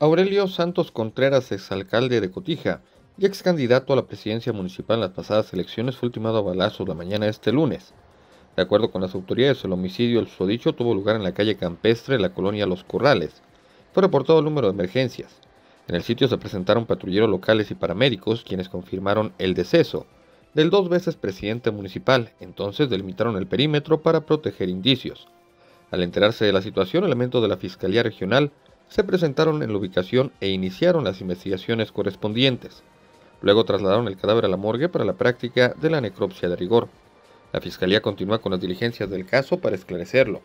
Aurelio Santos Contreras, exalcalde de Cotija y ex candidato a la presidencia municipal en las pasadas elecciones, fue ultimado a balazos la mañana de este lunes. De acuerdo con las autoridades, el homicidio, el dicho, tuvo lugar en la calle Campestre, la colonia Los Corrales. Fue reportado el número de emergencias. En el sitio se presentaron patrulleros locales y paramédicos, quienes confirmaron el deceso del dos veces presidente municipal, entonces delimitaron el perímetro para proteger indicios. Al enterarse de la situación, elementos de la Fiscalía Regional se presentaron en la ubicación e iniciaron las investigaciones correspondientes. Luego trasladaron el cadáver a la morgue para la práctica de la necropsia de rigor. La Fiscalía continúa con las diligencias del caso para esclarecerlo.